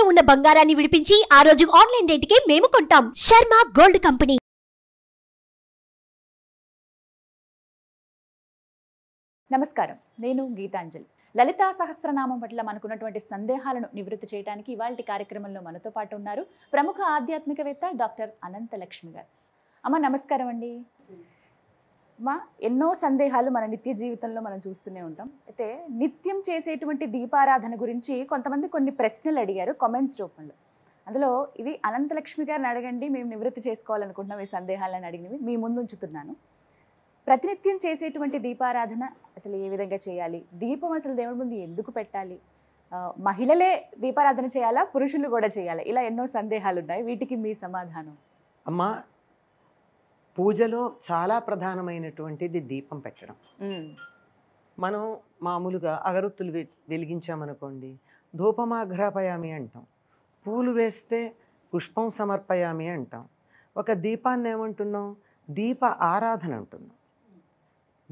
తాకట్టులో ఉన్న బంగారాన్ని విడిపించి ఆ రోజు ఆన్లైన్ కి మేము కొంటాం శర్మ గోల్డ్ కంపెనీ నమస్కారం నేను గీతాంజలి లలితా సహస్రనామం పట్ల మనకున్నటువంటి సందేహాలను నివృత్తి చేయడానికి ఇవాళ కార్యక్రమంలో మనతో పాటు ఉన్నారు ప్రముఖ ఆధ్యాత్మికవేత్త డాక్టర్ అనంత లక్ష్మి గారు అమ్మ నమస్కారం అండి మా ఎన్నో సందేహాలు మన నిత్య జీవితంలో మనం చూస్తూనే ఉంటాం అయితే నిత్యం చేసేటువంటి దీపారాధన గురించి కొంతమంది కొన్ని ప్రశ్నలు అడిగారు కామెంట్స్ రూపంలో అందులో ఇది అనంతలక్ష్మి గారిని అడగండి మేము నివృత్తి చేసుకోవాలనుకుంటున్నాం ఈ సందేహాలను అడిగినవి మీ ముందుంచుతున్నాను ప్రతినిత్యం చేసేటువంటి దీపారాధన అసలు ఏ విధంగా చేయాలి దీపం అసలు దేవుడి ముందు ఎందుకు పెట్టాలి మహిళలే దీపారాధన చేయాలా పురుషులు కూడా చేయాలా ఇలా ఎన్నో సందేహాలు ఉన్నాయి వీటికి మీ సమాధానం అమ్మ పూజలో చాలా ప్రధానమైనటువంటిది దీపం పెట్టడం మనం మామూలుగా అగరొత్తులు వెలిగించామనుకోండి ధూపమాఘ్రాపయామి అంటాం పూలు వేస్తే పుష్పం సమర్పయామి అంటాం ఒక దీపాన్ని ఏమంటున్నాం దీప ఆరాధన అంటున్నాం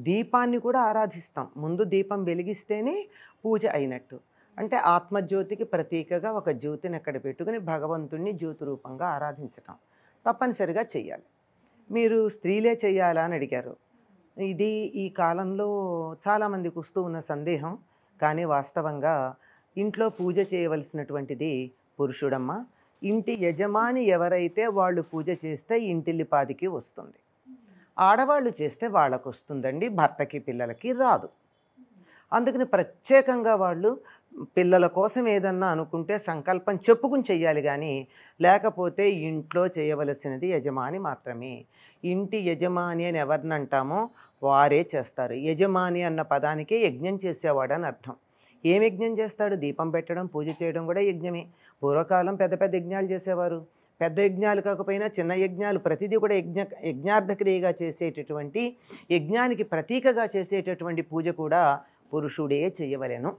దీపాన్ని కూడా ఆరాధిస్తాం ముందు దీపం వెలిగిస్తేనే పూజ అయినట్టు అంటే ఆత్మజ్యోతికి ప్రతీకగా ఒక జ్యోతిని అక్కడ పెట్టుకుని భగవంతుణ్ణి జ్యోతి రూపంగా ఆరాధించటం తప్పనిసరిగా చేయాలి మీరు స్త్రీలే చేయాలా అని అడిగారు ఇది ఈ కాలంలో చాలామందికి వస్తూ ఉన్న సందేహం కానీ వాస్తవంగా ఇంట్లో పూజ చేయవలసినటువంటిది పురుషుడమ్మ ఇంటి యజమాని ఎవరైతే వాళ్ళు పూజ చేస్తే ఇంటిల్లిపాదికి వస్తుంది ఆడవాళ్ళు చేస్తే వాళ్ళకు వస్తుందండి భర్తకి పిల్లలకి రాదు అందుకని ప్రత్యేకంగా వాళ్ళు పిల్లల కోసం ఏదన్నా అనుకుంటే సంకల్పం చెప్పుకుని చెయ్యాలి కానీ లేకపోతే ఇంట్లో చేయవలసినది యజమాని మాత్రమే ఇంటి యజమాని అని ఎవరిని అంటామో వారే చేస్తారు యజమాని అన్న పదానికే యజ్ఞం చేసేవాడని అర్థం ఏం యజ్ఞం చేస్తాడు దీపం పెట్టడం పూజ చేయడం కూడా యజ్ఞమే పూర్వకాలం పెద్ద పెద్ద యజ్ఞాలు చేసేవారు పెద్ద యజ్ఞాలు కాకపోయినా చిన్న యజ్ఞాలు ప్రతిదీ కూడా యజ్ఞ యజ్ఞార్థక్రియగా చేసేటటువంటి యజ్ఞానికి ప్రతీకగా చేసేటటువంటి పూజ కూడా పురుషుడే చేయవలెను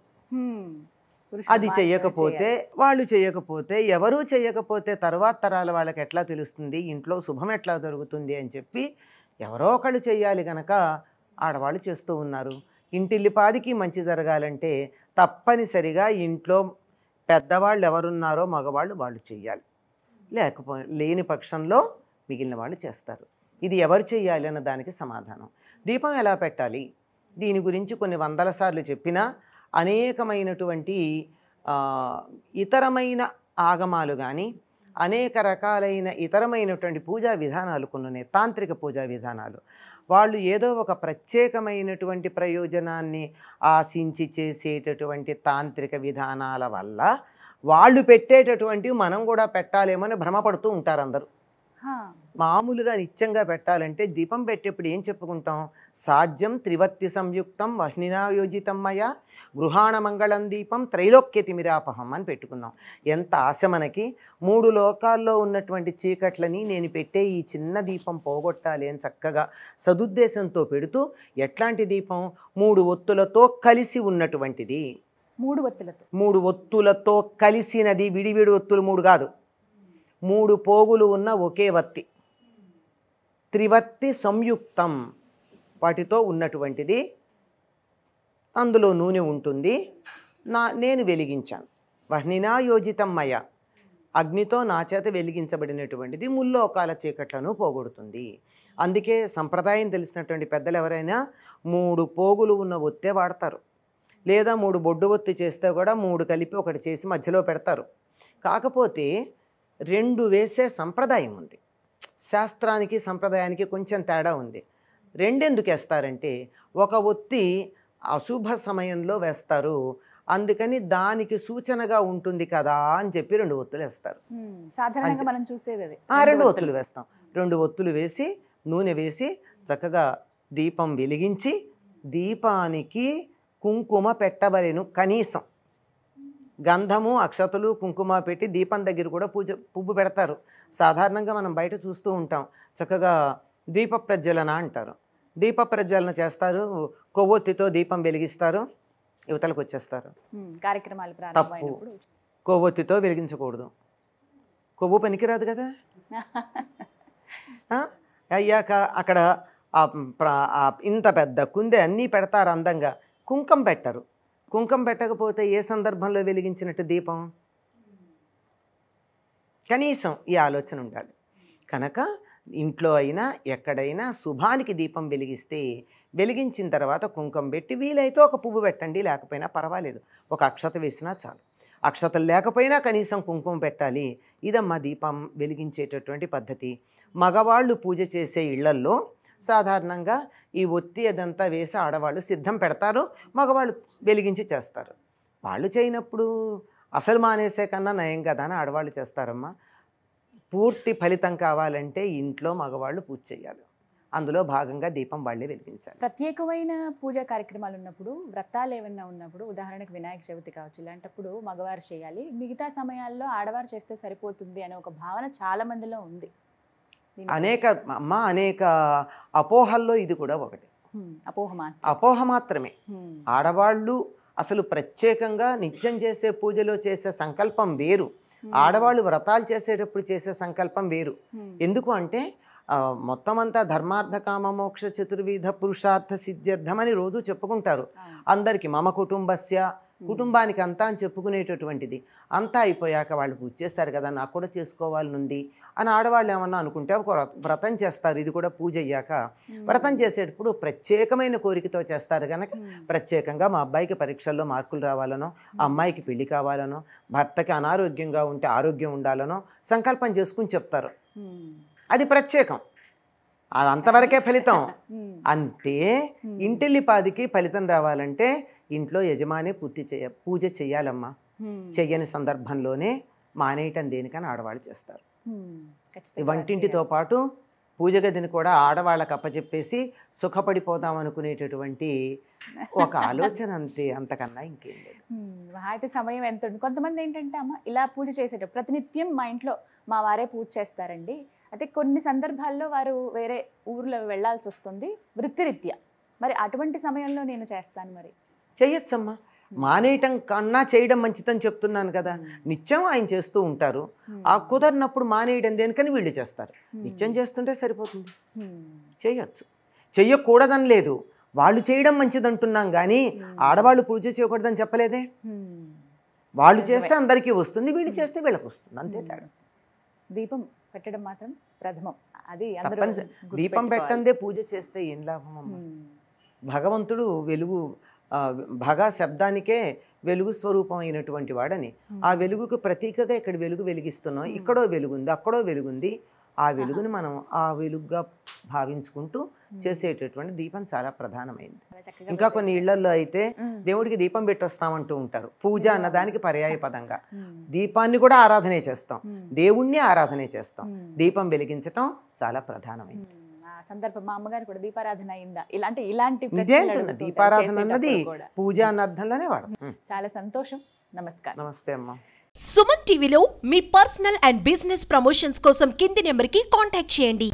అది చేయకపోతే వాళ్ళు చేయకపోతే ఎవరూ చేయకపోతే తర్వాత తరాల వాళ్ళకి ఎట్లా తెలుస్తుంది ఇంట్లో శుభం ఎట్లా జరుగుతుంది అని చెప్పి ఎవరో ఒకళ్ళు చేయాలి కనుక ఆడవాళ్ళు చేస్తూ ఉన్నారు ఇంటిల్లిపాదికి మంచి జరగాలంటే తప్పనిసరిగా ఇంట్లో పెద్దవాళ్ళు ఎవరున్నారో మగవాళ్ళు వాళ్ళు చెయ్యాలి లేకపో లేని పక్షంలో మిగిలిన వాళ్ళు చేస్తారు ఇది ఎవరు చేయాలి అన్న దానికి సమాధానం దీపం ఎలా పెట్టాలి దీని గురించి కొన్ని వందల సార్లు చెప్పినా అనేకమైనటువంటి ఇతరమైన ఆగమాలు కానీ అనేక రకాలైన ఇతరమైనటువంటి పూజా విధానాలు కొన్ని ఉన్నాయి తాంత్రిక పూజా విధానాలు వాళ్ళు ఏదో ఒక ప్రత్యేకమైనటువంటి ప్రయోజనాన్ని ఆశించి చేసేటటువంటి తాంత్రిక విధానాల వల్ల వాళ్ళు పెట్టేటటువంటి మనం కూడా పెట్టాలేమని భ్రమపడుతూ ఉంటారు అందరూ మామూలుగా నిత్యంగా పెట్టాలంటే దీపం పెట్టేప్పుడు ఏం చెప్పుకుంటాం సాధ్యం త్రివత్తి సంయుక్తం వహ్నినాయోజితం మయ గృహాణ మంగళం దీపం త్రైలోక్య అని పెట్టుకున్నాం ఎంత ఆశ మనకి మూడు లోకాల్లో ఉన్నటువంటి చీకట్లని నేను పెట్టే ఈ చిన్న దీపం పోగొట్టాలి అని చక్కగా సదుద్దేశంతో పెడుతూ ఎట్లాంటి దీపం మూడు ఒత్తులతో కలిసి ఉన్నటువంటిది మూడు ఒత్తులతో మూడు ఒత్తులతో కలిసినది విడివిడి ఒత్తులు మూడు కాదు మూడు పోగులు ఉన్న ఒకే వత్తి త్రివత్తి సంయుక్తం వాటితో ఉన్నటువంటిది అందులో నూనె ఉంటుంది నా నేను వెలిగించాను వహ్నినా యోజితం మయ అగ్నితో నా చేత వెలిగించబడినటువంటిది ముల్లోకాల చీకట్లను పోగొడుతుంది అందుకే సంప్రదాయం తెలిసినటువంటి పెద్దలు ఎవరైనా మూడు పోగులు ఉన్న ఒత్తే వాడతారు లేదా మూడు బొడ్డు ఒత్తి చేస్తే కూడా మూడు కలిపి ఒకటి చేసి మధ్యలో పెడతారు కాకపోతే రెండు వేసే సంప్రదాయం ఉంది శాస్త్రానికి సంప్రదాయానికి కొంచెం తేడా ఉంది రెండెందుకు వేస్తారంటే ఒక ఒత్తి అశుభ సమయంలో వేస్తారు అందుకని దానికి సూచనగా ఉంటుంది కదా అని చెప్పి రెండు ఒత్తులు వేస్తారు సాధారణంగా మనం చూసేది రెండు ఒత్తులు వేస్తాం రెండు ఒత్తులు వేసి నూనె వేసి చక్కగా దీపం వెలిగించి దీపానికి కుంకుమ పెట్టబలేను కనీసం గంధము అక్షతలు కుంకుమ పెట్టి దీపం దగ్గర కూడా పూజ పువ్వు పెడతారు సాధారణంగా మనం బయట చూస్తూ ఉంటాం చక్కగా దీప ప్రజ్వలన అంటారు దీప ప్రజ్వలన చేస్తారు కొవ్వొత్తితో దీపం వెలిగిస్తారు యువతలకు వచ్చేస్తారు కార్యక్రమాలు తప్పు కొవ్వొత్తితో వెలిగించకూడదు కొవ్వు పనికిరాదు కదా అయ్యాక అక్కడ ఇంత పెద్ద కుందే అన్నీ పెడతారు అందంగా కుంకం పెట్టరు కుంకం పెట్టకపోతే ఏ సందర్భంలో వెలిగించినట్టు దీపం కనీసం ఈ ఆలోచన ఉండాలి కనుక ఇంట్లో అయినా ఎక్కడైనా శుభానికి దీపం వెలిగిస్తే వెలిగించిన తర్వాత కుంకం పెట్టి వీలైతే ఒక పువ్వు పెట్టండి లేకపోయినా పర్వాలేదు ఒక అక్షత వేసినా చాలు అక్షతలు లేకపోయినా కనీసం కుంకుమ పెట్టాలి ఇదమ్మా దీపం వెలిగించేటటువంటి పద్ధతి మగవాళ్ళు పూజ చేసే ఇళ్లల్లో సాధారణంగా ఈ ఒత్తి అదంతా వేసి ఆడవాళ్ళు సిద్ధం పెడతారు మగవాళ్ళు వెలిగించి చేస్తారు వాళ్ళు చేయనప్పుడు అసలు మానేసే కన్నా నయం కదా అని ఆడవాళ్ళు చేస్తారమ్మా పూర్తి ఫలితం కావాలంటే ఇంట్లో మగవాళ్ళు పూజ చేయాలి అందులో భాగంగా దీపం వాళ్ళే వెలిగించాలి ప్రత్యేకమైన పూజా కార్యక్రమాలు ఉన్నప్పుడు వ్రతాలు ఏమన్నా ఉన్నప్పుడు ఉదాహరణకు వినాయక చవితి కావచ్చు ఇలాంటప్పుడు మగవారు చేయాలి మిగతా సమయాల్లో ఆడవారు చేస్తే సరిపోతుంది అనే ఒక భావన చాలా మందిలో ఉంది అనేక అమ్మ అనేక అపోహల్లో ఇది కూడా ఒకటి అపోహ మాత్రమే ఆడవాళ్ళు అసలు ప్రత్యేకంగా నిత్యం చేసే పూజలో చేసే సంకల్పం వేరు ఆడవాళ్ళు వ్రతాలు చేసేటప్పుడు చేసే సంకల్పం వేరు ఎందుకు అంటే మొత్తం అంతా ధర్మార్థ మోక్ష చతుర్విధ పురుషార్థ సిద్ధ్యర్థం అని రోజు చెప్పుకుంటారు అందరికీ మమ కుటుంబస్య కుటుంబానికి అంతా అని చెప్పుకునేటటువంటిది అంతా అయిపోయాక వాళ్ళు పూజ చేస్తారు కదా నాకు కూడా చేసుకోవాలని ఉంది అని ఆడవాళ్ళు ఏమన్నా అనుకుంటే ఒక వ్రతం చేస్తారు ఇది కూడా పూజ అయ్యాక వ్రతం చేసేటప్పుడు ప్రత్యేకమైన కోరికతో చేస్తారు కనుక ప్రత్యేకంగా మా అబ్బాయికి పరీక్షల్లో మార్కులు రావాలనో అమ్మాయికి పెళ్లి కావాలనో భర్తకి అనారోగ్యంగా ఉంటే ఆరోగ్యం ఉండాలనో సంకల్పం చేసుకుని చెప్తారు అది ప్రత్యేకం అది అంతవరకే ఫలితం అంతే ఇంటిల్లిపాదికి ఫలితం రావాలంటే ఇంట్లో యజమాని పూర్తి చేయ పూజ చేయాలమ్మా చెయ్యని సందర్భంలోనే మానేయటం దేనికని ఆడవాళ్ళు చేస్తారు వంటింటితో పాటు పూజ గదిని కూడా ఆడవాళ్ళకి అప్పచెప్పేసి సుఖపడిపోదాం అనుకునేటటువంటి ఒక ఆలోచన అంతే అంతకన్నా ఇంకేం లేదు అయితే సమయం ఎంత ఉంటుంది కొంతమంది ఏంటంటే అమ్మ ఇలా పూజ చేసేటప్పుడు ప్రతినిత్యం మా ఇంట్లో మా వారే పూజ చేస్తారండి అయితే కొన్ని సందర్భాల్లో వారు వేరే ఊర్లో వెళ్లాల్సి వస్తుంది వృత్తిరీత్యా మరి అటువంటి సమయంలో నేను చేస్తాను మరి చేయొచ్చమ్మా మానేయటం కన్నా చేయడం మంచిదని చెప్తున్నాను కదా నిత్యం ఆయన చేస్తూ ఉంటారు ఆ కుదరినప్పుడు మానేయడం దేనికని వీళ్ళు చేస్తారు నిత్యం చేస్తుంటే సరిపోతుంది చేయొచ్చు చెయ్యకూడదని లేదు వాళ్ళు చేయడం మంచిది అంటున్నాం కానీ ఆడవాళ్ళు పూజ చేయకూడదని చెప్పలేదే వాళ్ళు చేస్తే అందరికీ వస్తుంది వీళ్ళు చేస్తే వీళ్ళకి వస్తుంది అంతే తేడా దీపం పెట్టడం మాత్రం ప్రథమం అది దీపం పెట్టందే పూజ చేస్తే ఏం లాభం భగవంతుడు వెలుగు భగా శబ్దానికే వెలుగు స్వరూపం అయినటువంటి వాడని ఆ వెలుగుకు ప్రతీకగా ఇక్కడ వెలుగు వెలిగిస్తున్నాం ఇక్కడో వెలుగుంది అక్కడో వెలుగుంది ఆ వెలుగుని మనం ఆ వెలుగుగా భావించుకుంటూ చేసేటటువంటి దీపం చాలా ప్రధానమైంది ఇంకా కొన్ని ఇళ్లలో అయితే దేవుడికి దీపం పెట్టొస్తామంటూ ఉంటారు పూజ అన్నదానికి పర్యాయ పదంగా దీపాన్ని కూడా ఆరాధనే చేస్తాం దేవుణ్ణి ఆరాధనే చేస్తాం దీపం వెలిగించటం చాలా ప్రధానమైంది సందర్భం మా అమ్మగారు కూడా దీపారాధన అయిందా ఇలాంటి ఇలాంటి దీపారాధన అన్నది పూజ అన్న అర్థంలోనే వాడు చాలా సంతోషం నమస్కారం నమస్తే అమ్మా సుమన్ టీవీలో మీ పర్సనల్ అండ్ బిజినెస్ ప్రమోషన్స్ కోసం కింది నెంబర్కి కాంటాక్ట్ చేయండి